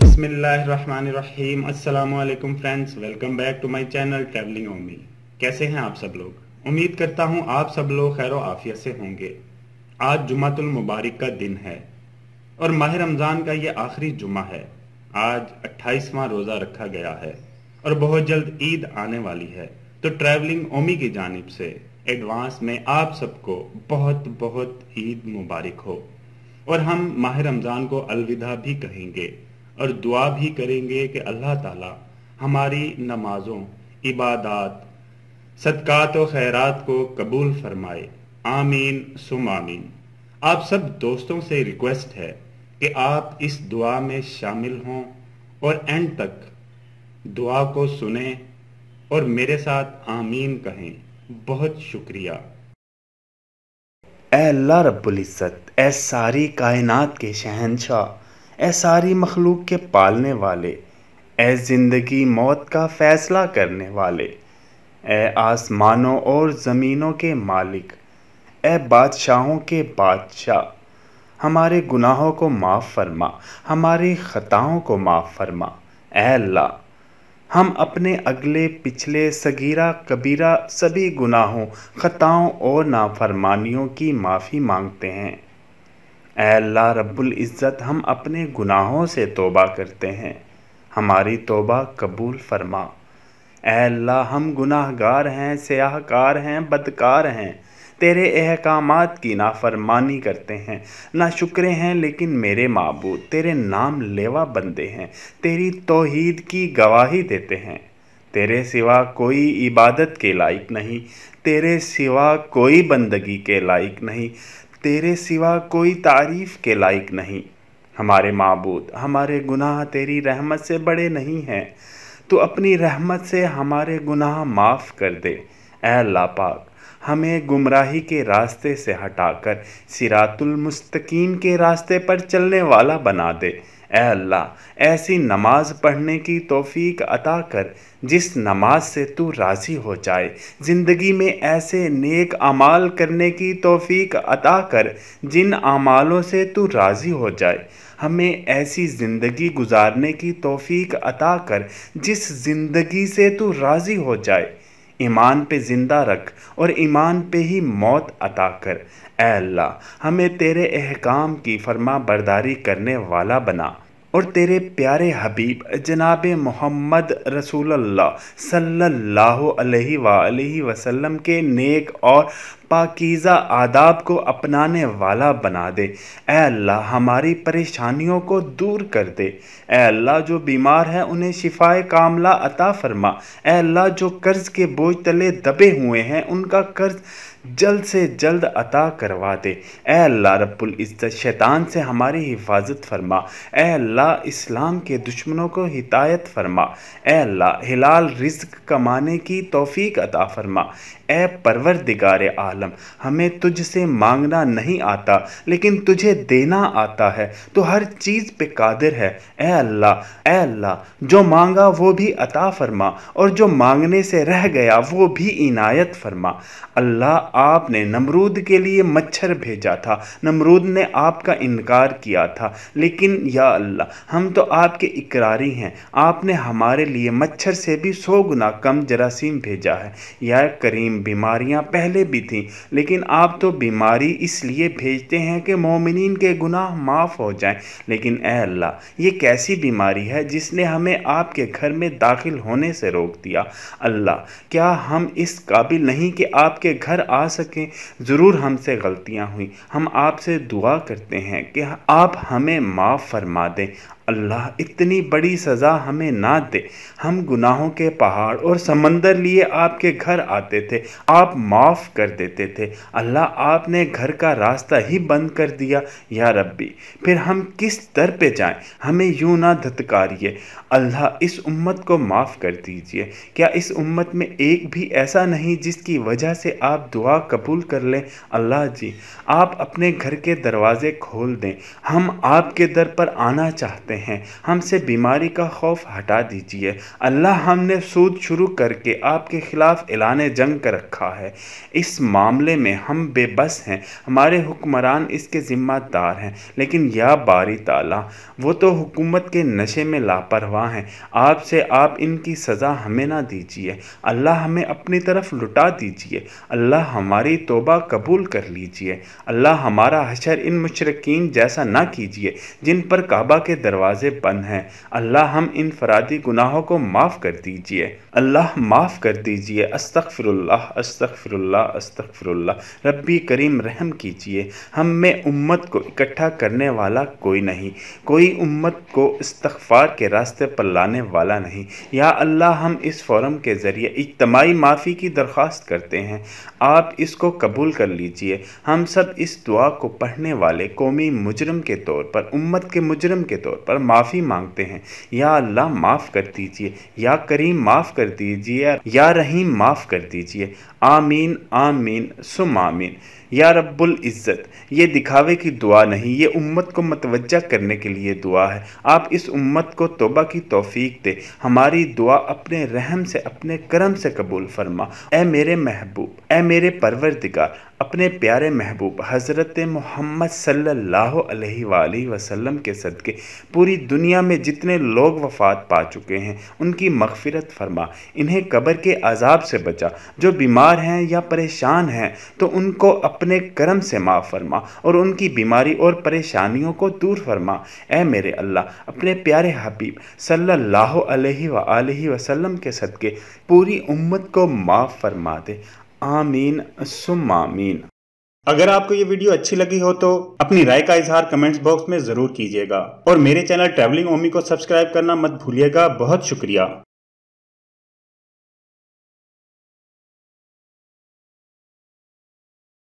बसमीम friends welcome back to channel Omi कैसे हैं आप सब लोग उम्मीद करता हूं आप सब लोग खैर आफिया से होंगे आज जुमातुल मुबारक का दिन है और माह रमज़ान का ये आखिरी जुमा है आज अट्ठाईसवा रोज़ा रखा गया है और बहुत जल्द ईद आने वाली है तो ट्रैवलिंग ओमी की जानब से एडवांस में आप सबको बहुत बहुत ईद मुबारक हो और हम माह रमज़ान को अलविदा भी कहेंगे और दुआ भी करेंगे कि अल्लाह ताला हमारी नमाज़ों इबादत सदक़ात और खैरात को कबूल फरमाए आमीन सुम आमीन आप सब दोस्तों से रिक्वेस्ट है कि आप इस दुआ में शामिल हों और एंड तक दुआ को सुने और मेरे साथ आमीन कहें बहुत शुक्रिया ए अल्लाह इज्जत ए सारी कायनात के शहनशाह ए सारी मखलूक के पालने वाले ए ज़िंदगी मौत का फ़ैसला करने वाले ए आसमानों और ज़मीनों के मालिक ए बादशाहों के बादशाह हमारे गुनाहों को माफ़ फरमा हमारी ख़ताओं को माफ़ फरमा ए अल्लाह हम अपने अगले पिछले सगीरा कबीरा सभी गुनाहों ख़ताओं और नाफरमानियों की माफ़ी मांगते हैं अल्लाह रब्बुल इज़्ज़त हम अपने गुनाहों से तोबा करते हैं हमारी तोबा कबूल फरमा अल्लाह हम गुनाहगार हैं स्याहकार हैं बदकार हैं तेरे अहकाम की नाफरमानी करते हैं ना शुक्र हैं लेकिन मेरे मबू तेरे नाम लेवा बंदे हैं तेरी तोहद की गवाही देते हैं तेरे सिवा कोई इबादत के लायक नहीं तेरे सिवा कोई बंदगी के लायक नहीं तेरे सिवा कोई तारीफ़ के लायक नहीं हमारे मबूद हमारे गुनाह तेरी रहमत से बड़े नहीं हैं तो अपनी रहमत से हमारे गुनाह माफ़ कर दे ए लापाक हमें गुमराही के रास्ते से हटाकर सिरातुल मुस्तकीम के रास्ते पर चलने वाला बना दे ए अल्लाह ऐसी नमाज पढ़ने की तोफ़ीक अता कर जिस नमाज से तू राज़ी हो जाए ज़िंदगी में ऐसे नेक अमाल करने की तोफ़ीक अता कर जिन अमालों से तू राज़ी हो जाए हमें ऐसी ज़िंदगी गुजारने की तोफ़ीक अता कर जिस ज़िंदगी से तू राज़ी हो जाए ईमान पे ज़िंदा रख और ईमान पे ही मौत अता कर अल्लाह हमें तेरे अहकाम की फर्मा बरदारी करने वाला बना और तेरे प्यारे हबीब जनाब मोहम्मद रसूल सल्लल्लाहु अलैहि वसल्लम के नेक और पाकीज़ा आदाब को अपनाने वाला बना दे ए अल्लाह हमारी परेशानियों को दूर कर दे ए अल्लाह जो बीमार है उन्हें शिफाए कामला अता फरमा ए अल्लाह जो कर्ज़ के बोझ तले दबे हुए हैं उनका कर्ज़ जल्द से जल्द अता करवा दे ए अल्लाह रब्बुल इज़्ज़त शैतान से हमारी हिफाजत फरमा ए अल्लाह इस्लाम के दुश्मनों को हिदायत फरमा ए अल्लाह हिलाल रिज्क कमाने की तौफीक अता फरमा ए परवर दिगार आलम हमें तुझसे मांगना नहीं आता लेकिन तुझे देना आता है तो हर चीज़ पे कादिर है ए अल्लाह ए अल्लाह जो मांगा वो भी अता फरमा और जो मांगने से रह गया वो भी इनायत फरमा अल्लाह आपने नमरूद के लिए मच्छर भेजा था नमरूद ने आपका इनकार किया था लेकिन या अल्लाह हम तो आपके इकरारी हैं आपने हमारे लिए मच्छर से भी सौ गुना कम जरासीम भेजा है या करीम बीमारियां पहले भी थीं लेकिन आप तो बीमारी इसलिए भेजते हैं कि मोमिन के गुनाह माफ़ हो जाएँ लेकिन ए अल्लाह ये कैसी बीमारी है जिसने हमें आपके घर में दाखिल होने से रोक दिया अल्लाह क्या हम इस काबिल नहीं कि आपके घर आ पा सकें ज़रूर हमसे गलतियाँ हुई हम आपसे दुआ करते हैं कि आप हमें माफ़ फरमा दें अल्लाह इतनी बड़ी सज़ा हमें ना दे हम गुनाहों के पहाड़ और समंदर लिए आपके घर आते थे आप माफ़ कर देते थे अल्लाह आपने घर का रास्ता ही बंद कर दिया या रब्बी फिर हम किस दर पे जाएं हमें यूं ना धतकारिए अल्लाह इस उम्मत को माफ़ कर दीजिए क्या इस उम्मत में एक भी ऐसा नहीं जिसकी वजह से आप दुआ कबूल कर लें अल्लाह जी आप अपने घर के दरवाज़े खोल दें हम आपके दर पर आना चाहते सकते हैं हमसे बीमारी का खौफ हटा दीजिए अल्लाह हमने सूद शुरू करके आपके ख़िलाफ़ एलान जंग कर रखा है इस मामले में हम बेबस हैं हमारे हुक्मरान इसके ज़िम्मेदार हैं लेकिन या बारी ताला वो तो हुकूमत के नशे में लापरवाह हैं आपसे आप इनकी सज़ा हमें ना दीजिए अल्लाह हमें अपनी तरफ लुटा दीजिए अल्लाह हमारी तोबा कबूल कर लीजिए अल्लाह हमारा हशर इन मुशरकिन जैसा ना कीजिए जिन पर काबा के दरवाजे दरवाजे बंद हैं अल्लाह हम इन फरादी गुनाहों को माफ़ कर दीजिए अल्लाह माफ़ कर दीजिए अस्तफ़िरल्ला अस्तफ़िरल्ला अस्तफ़िरल्ला रब्बी करीम रहम कीजिए हम में उम्मत को इकट्ठा करने वाला कोई नहीं कोई उम्मत को इस्तफ़ार के रास्ते पर लाने वाला नहीं या अल्लाह हम इस फोरम के ज़रिए इज्तमाही माफ़ी की दरख्वास्त करते हैं आप इसको कबूल कर लीजिए हम सब इस दुआ को पढ़ने वाले कौमी मुजरम के तौर पर उम्मत के मुजरम के तौर पर पर माफ़ी मांगते हैं या अल्लाह माफ़ कर दीजिए या करीम माफ़ कर दीजिए या रहीम माफ़ कर दीजिए आमीन आमीन सुम आमीन या रब्बुल इज़्ज़त ये दिखावे की दुआ नहीं ये उम्मत को मतवजा करने के लिए दुआ है आप इस उम्मत को तोबा की तोफ़ीक दे हमारी दुआ अपने रहम से अपने करम से कबूल फरमा ए मेरे महबूब ए मेरे परवरदिगार अपने प्यारे महबूब हज़रत मोहम्मद सल्लल्लाहु अलैहि वसल्लम के सदक़े पूरी दुनिया में जितने लोग वफ़ात पा चुके हैं उनकी मगफ़रत फरमा इन्हें कब्र के अजाब से बचा जो बीमार हैं या परेशान हैं तो उनको अपने करम से माफ़ फरमा और उनकी बीमारी और परेशानियों को दूर फरमा ए मेरे अल्लाह अपने प्यारे हबीब सल्ला अलैहि के सदक़े पूरी उम्मत को माफ़ फरमा दे आमीन सुम आमीन अगर आपको ये वीडियो अच्छी लगी हो तो अपनी राय का इजहार कमेंट्स बॉक्स में जरूर कीजिएगा और मेरे चैनल ट्रेवलिंग ओमी को सब्सक्राइब करना मत भूलिएगा बहुत शुक्रिया